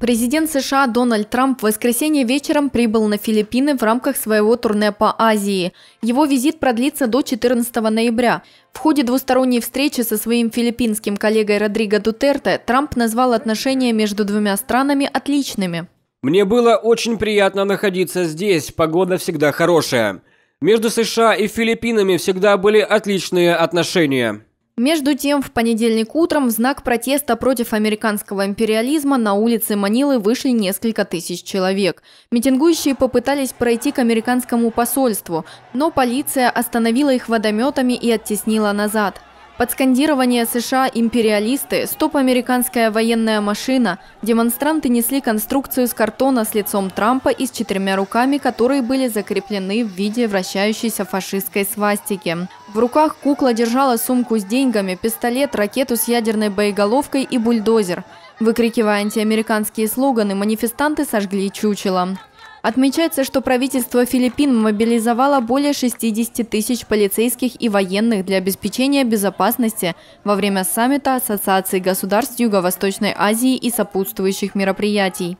Президент США Дональд Трамп в воскресенье вечером прибыл на Филиппины в рамках своего турне по Азии. Его визит продлится до 14 ноября. В ходе двусторонней встречи со своим филиппинским коллегой Родриго Дутерте Трамп назвал отношения между двумя странами отличными. «Мне было очень приятно находиться здесь, погода всегда хорошая. Между США и Филиппинами всегда были отличные отношения. Между тем, в понедельник утром в знак протеста против американского империализма на улице Манилы вышли несколько тысяч человек. Митингующие попытались пройти к американскому посольству, но полиция остановила их водометами и оттеснила назад. Под скандирование США империалисты, стоп-американская военная машина, демонстранты несли конструкцию с картона с лицом Трампа и с четырьмя руками, которые были закреплены в виде вращающейся фашистской свастики. В руках кукла держала сумку с деньгами, пистолет, ракету с ядерной боеголовкой и бульдозер. Выкрикивая антиамериканские слоганы, манифестанты сожгли чучело. Отмечается, что правительство Филиппин мобилизовало более 60 тысяч полицейских и военных для обеспечения безопасности во время саммита Ассоциации государств Юго-Восточной Азии и сопутствующих мероприятий.